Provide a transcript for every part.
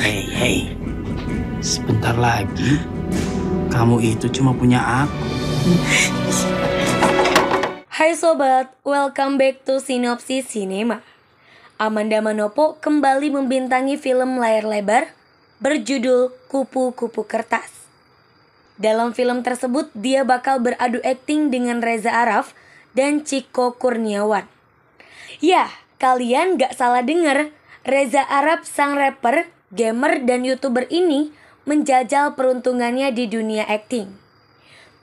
Hei, hei. Sebentar lagi, kamu itu cuma punya aku. Hai sobat, welcome back to Sinopsis Cinema. Amanda Manopo kembali membintangi film layar lebar berjudul Kupu-Kupu Kertas. Dalam film tersebut, dia bakal beradu akting dengan Reza Araf dan Ciko Kurniawan. Ya, kalian gak salah denger, Reza Arab sang rapper gamer dan youtuber ini menjajal peruntungannya di dunia akting.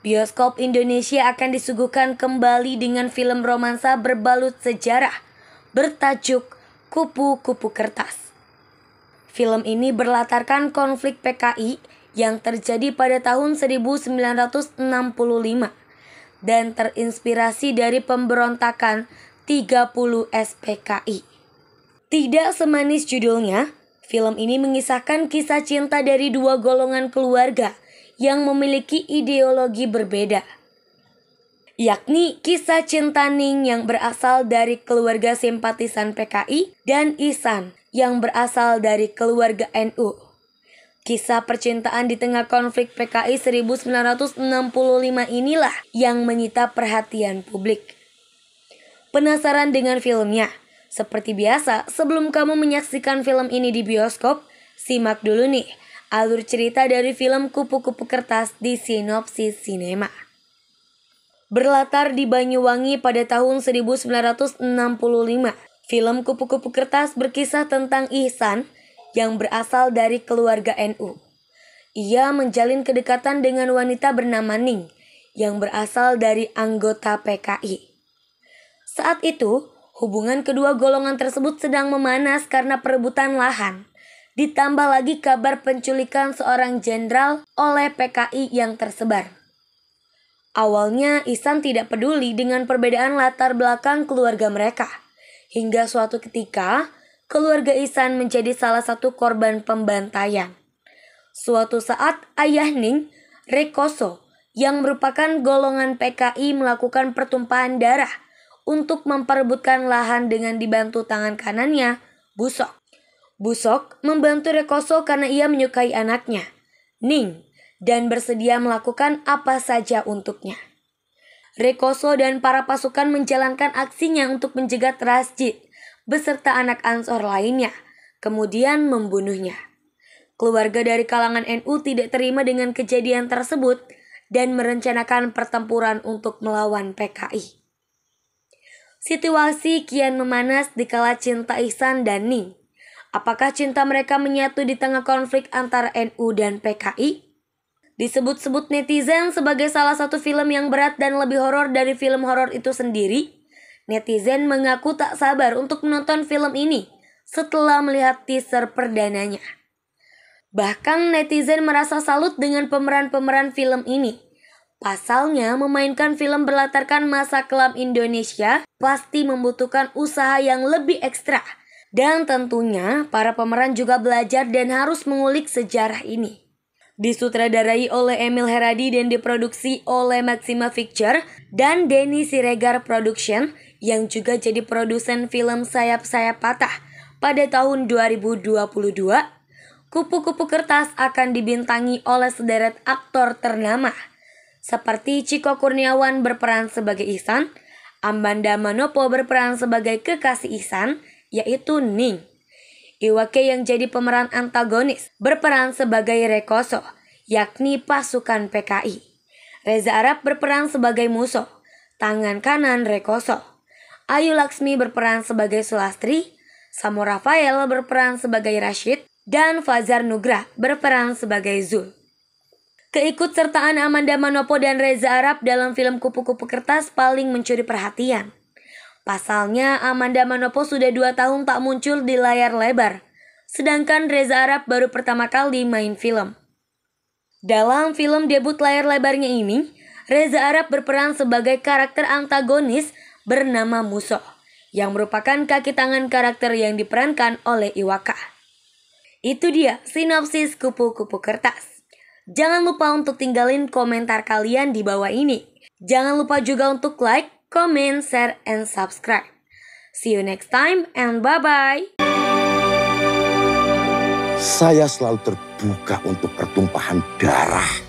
Bioskop Indonesia akan disuguhkan kembali dengan film romansa berbalut sejarah bertajuk Kupu-Kupu Kertas. Film ini berlatarkan konflik PKI yang terjadi pada tahun 1965 dan terinspirasi dari pemberontakan 30 SPKI. Tidak semanis judulnya, Film ini mengisahkan kisah cinta dari dua golongan keluarga yang memiliki ideologi berbeda. Yakni kisah cinta Ning yang berasal dari keluarga simpatisan PKI dan Isan yang berasal dari keluarga NU. Kisah percintaan di tengah konflik PKI 1965 inilah yang menyita perhatian publik. Penasaran dengan filmnya? Seperti biasa, sebelum kamu menyaksikan film ini di bioskop, simak dulu nih alur cerita dari film Kupu-Kupu Kertas di sinopsis cinema. Berlatar di Banyuwangi pada tahun 1965, film Kupu-Kupu Kertas berkisah tentang Ihsan yang berasal dari keluarga NU. Ia menjalin kedekatan dengan wanita bernama Ning yang berasal dari anggota PKI. Saat itu, Hubungan kedua golongan tersebut sedang memanas karena perebutan lahan. Ditambah lagi kabar penculikan seorang jenderal oleh PKI yang tersebar. Awalnya Isan tidak peduli dengan perbedaan latar belakang keluarga mereka. Hingga suatu ketika, keluarga Isan menjadi salah satu korban pembantaian. Suatu saat ayah Ning, Rekoso, yang merupakan golongan PKI melakukan pertumpahan darah – untuk memperebutkan lahan dengan dibantu tangan kanannya, Busok. Busok membantu Rekoso karena ia menyukai anaknya, Ning, dan bersedia melakukan apa saja untuknya. Rekoso dan para pasukan menjalankan aksinya untuk menjegat Rasjid beserta anak Ansor lainnya, kemudian membunuhnya. Keluarga dari kalangan NU tidak terima dengan kejadian tersebut dan merencanakan pertempuran untuk melawan PKI. Situasi kian memanas di kala cinta Ihsan dan Ning. Apakah cinta mereka menyatu di tengah konflik antara NU dan PKI? Disebut-sebut netizen sebagai salah satu film yang berat dan lebih horor dari film horor itu sendiri. Netizen mengaku tak sabar untuk menonton film ini setelah melihat teaser perdananya. Bahkan netizen merasa salut dengan pemeran-pemeran film ini. Pasalnya, memainkan film berlatarkan masa kelam Indonesia pasti membutuhkan usaha yang lebih ekstra. Dan tentunya para pemeran juga belajar dan harus mengulik sejarah ini. Disutradarai oleh Emil Heradi dan diproduksi oleh Maxima Picture dan Denny Siregar Production yang juga jadi produsen film Sayap-Sayap Patah pada tahun 2022. Kupu-kupu kertas akan dibintangi oleh sederet aktor ternama seperti Ciko Kurniawan berperan sebagai Ihsan, Ambanda Manopo berperan sebagai kekasih Ihsan, yaitu Ning. Iwake yang jadi pemeran antagonis berperan sebagai Rekoso, yakni pasukan PKI. Reza Arab berperan sebagai muso, tangan kanan Rekoso. Ayu Laksmi berperan sebagai Sulastri, Samo Rafael berperan sebagai Rashid, dan Fajar Nugra berperan sebagai Zul. Keikutsertaan Amanda Manopo dan Reza Arab dalam film Kupu-Kupu Kertas paling mencuri perhatian. Pasalnya, Amanda Manopo sudah dua tahun tak muncul di layar lebar, sedangkan Reza Arab baru pertama kali main film. Dalam film debut layar lebarnya ini, Reza Arab berperan sebagai karakter antagonis bernama Muso, yang merupakan kaki tangan karakter yang diperankan oleh Iwaka. Itu dia sinopsis kupu-kupu kertas. Jangan lupa untuk tinggalin komentar kalian di bawah ini. Jangan lupa juga untuk like, comment, share, and subscribe. See you next time and bye-bye. Saya selalu terbuka untuk pertumpahan darah.